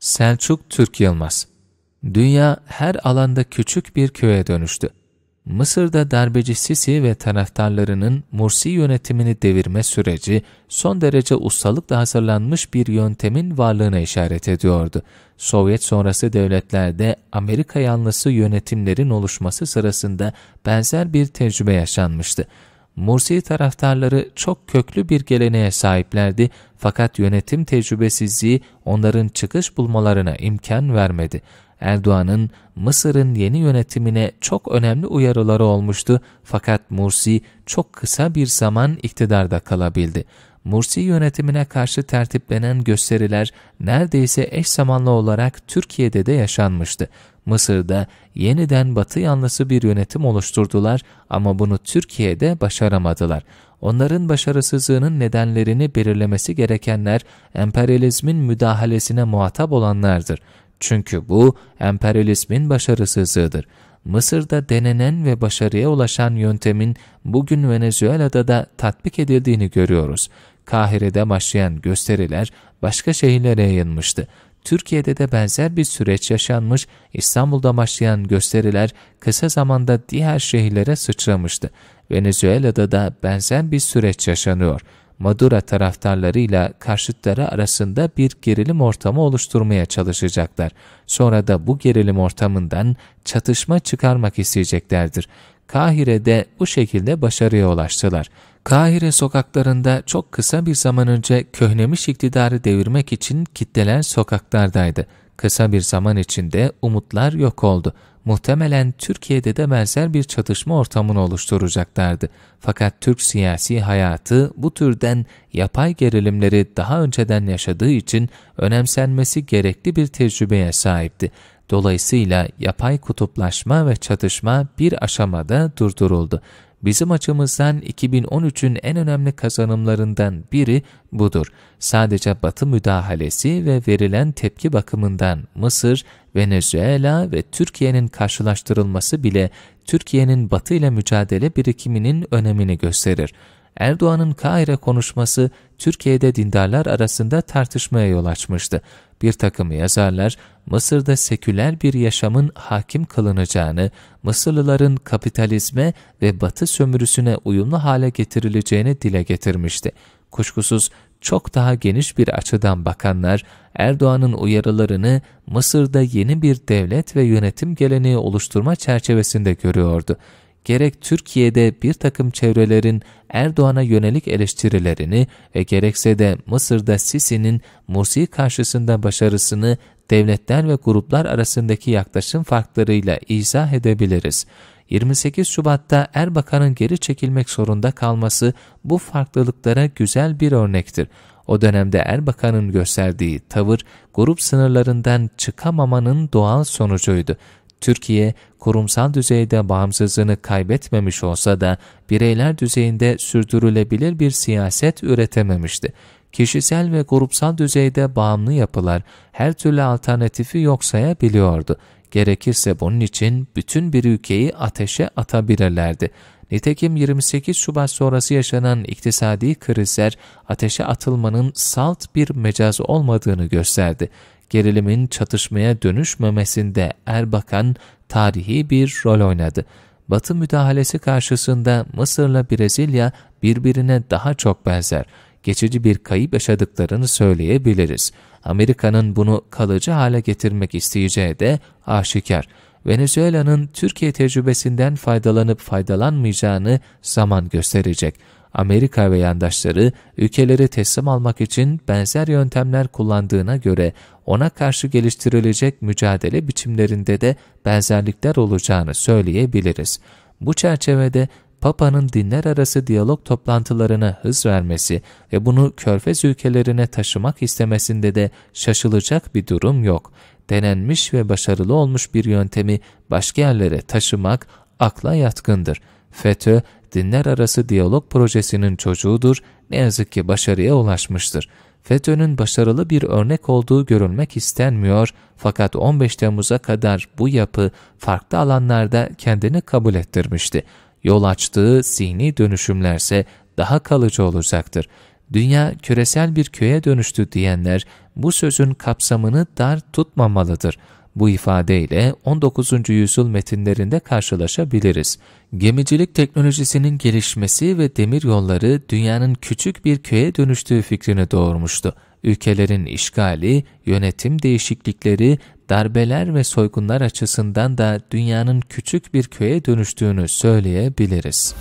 Selçuk Türk Yılmaz Dünya her alanda küçük bir köye dönüştü. Mısır'da darbeci Sisi ve taraftarlarının Mursi yönetimini devirme süreci son derece ustalıkla hazırlanmış bir yöntemin varlığına işaret ediyordu. Sovyet sonrası devletlerde Amerika yanlısı yönetimlerin oluşması sırasında benzer bir tecrübe yaşanmıştı. Mursi taraftarları çok köklü bir geleneğe sahiplerdi fakat yönetim tecrübesizliği onların çıkış bulmalarına imkan vermedi. Erdoğan'ın Mısır'ın yeni yönetimine çok önemli uyarıları olmuştu fakat Mursi çok kısa bir zaman iktidarda kalabildi. Mursi yönetimine karşı tertiplenen gösteriler neredeyse eş zamanlı olarak Türkiye'de de yaşanmıştı. Mısır'da yeniden batı yanlısı bir yönetim oluşturdular ama bunu Türkiye'de başaramadılar. Onların başarısızlığının nedenlerini belirlemesi gerekenler emperyalizmin müdahalesine muhatap olanlardır. Çünkü bu emperyalizmin başarısızlığıdır. Mısır'da denenen ve başarıya ulaşan yöntemin bugün Venezuela'da da tatbik edildiğini görüyoruz. Kahire'de başlayan gösteriler başka şehirlere yayılmıştı. Türkiye'de de benzer bir süreç yaşanmış, İstanbul'da başlayan gösteriler kısa zamanda diğer şehirlere sıçramıştı. Venezuela'da da benzer bir süreç yaşanıyor. Madura taraftarlarıyla karşıtları arasında bir gerilim ortamı oluşturmaya çalışacaklar. Sonra da bu gerilim ortamından çatışma çıkarmak isteyeceklerdir. Kahire'de bu şekilde başarıya ulaştılar. Kahire sokaklarında çok kısa bir zaman önce köhnemiş iktidarı devirmek için kitleler sokaklardaydı. Kısa bir zaman içinde umutlar yok oldu. Muhtemelen Türkiye'de de benzer bir çatışma ortamını oluşturacaklardı. Fakat Türk siyasi hayatı bu türden yapay gerilimleri daha önceden yaşadığı için önemsenmesi gerekli bir tecrübeye sahipti. Dolayısıyla yapay kutuplaşma ve çatışma bir aşamada durduruldu. Bizim açımızdan 2013'ün en önemli kazanımlarından biri budur. Sadece Batı müdahalesi ve verilen tepki bakımından Mısır, Venezuela ve Türkiye'nin karşılaştırılması bile Türkiye'nin Batı ile mücadele birikiminin önemini gösterir. Erdoğan'ın Kahire konuşması Türkiye'de dindarlar arasında tartışmaya yol açmıştı. Bir takım yazarlar Mısır'da seküler bir yaşamın hakim kılınacağını, Mısırlıların kapitalizme ve batı sömürüsüne uyumlu hale getirileceğini dile getirmişti. Kuşkusuz çok daha geniş bir açıdan bakanlar Erdoğan'ın uyarılarını Mısır'da yeni bir devlet ve yönetim geleneği oluşturma çerçevesinde görüyordu gerek Türkiye'de bir takım çevrelerin Erdoğan'a yönelik eleştirilerini ve gerekse de Mısır'da Sisi'nin Mursi karşısında başarısını devletler ve gruplar arasındaki yaklaşım farklarıyla izah edebiliriz. 28 Şubat'ta Erbakan'ın geri çekilmek zorunda kalması bu farklılıklara güzel bir örnektir. O dönemde Erbakan'ın gösterdiği tavır grup sınırlarından çıkamamanın doğal sonucuydu. Türkiye, kurumsal düzeyde bağımsızlığını kaybetmemiş olsa da bireyler düzeyinde sürdürülebilir bir siyaset üretememişti. Kişisel ve grupsal düzeyde bağımlı yapılar her türlü alternatifi yok sayabiliyordu. Gerekirse bunun için bütün bir ülkeyi ateşe atabilirlerdi. Nitekim 28 Şubat sonrası yaşanan iktisadi krizler ateşe atılmanın salt bir mecaz olmadığını gösterdi gerilimin çatışmaya dönüşmemesinde Erbakan tarihi bir rol oynadı. Batı müdahalesi karşısında Mısır'la Brezilya birbirine daha çok benzer. Geçici bir kayıp yaşadıklarını söyleyebiliriz. Amerika'nın bunu kalıcı hale getirmek isteyeceği de aşikar. Venezuela'nın Türkiye tecrübesinden faydalanıp faydalanmayacağını zaman gösterecek. Amerika ve yandaşları ülkeleri teslim almak için benzer yöntemler kullandığına göre ona karşı geliştirilecek mücadele biçimlerinde de benzerlikler olacağını söyleyebiliriz. Bu çerçevede Papa'nın dinler arası diyalog toplantılarına hız vermesi ve bunu körfez ülkelerine taşımak istemesinde de şaşılacak bir durum yok. Denenmiş ve başarılı olmuş bir yöntemi başka yerlere taşımak akla yatkındır.'' FETÖ, dinler arası diyalog projesinin çocuğudur, ne yazık ki başarıya ulaşmıştır. FETÖ'nün başarılı bir örnek olduğu görülmek istenmiyor fakat 15 Temmuz'a kadar bu yapı farklı alanlarda kendini kabul ettirmişti. Yol açtığı sini dönüşümlerse daha kalıcı olacaktır. Dünya küresel bir köye dönüştü diyenler bu sözün kapsamını dar tutmamalıdır.'' Bu ifadeyle 19. yüzyıl metinlerinde karşılaşabiliriz. Gemicilik teknolojisinin gelişmesi ve demir yolları dünyanın küçük bir köye dönüştüğü fikrini doğurmuştu. Ülkelerin işgali, yönetim değişiklikleri, darbeler ve soygunlar açısından da dünyanın küçük bir köye dönüştüğünü söyleyebiliriz.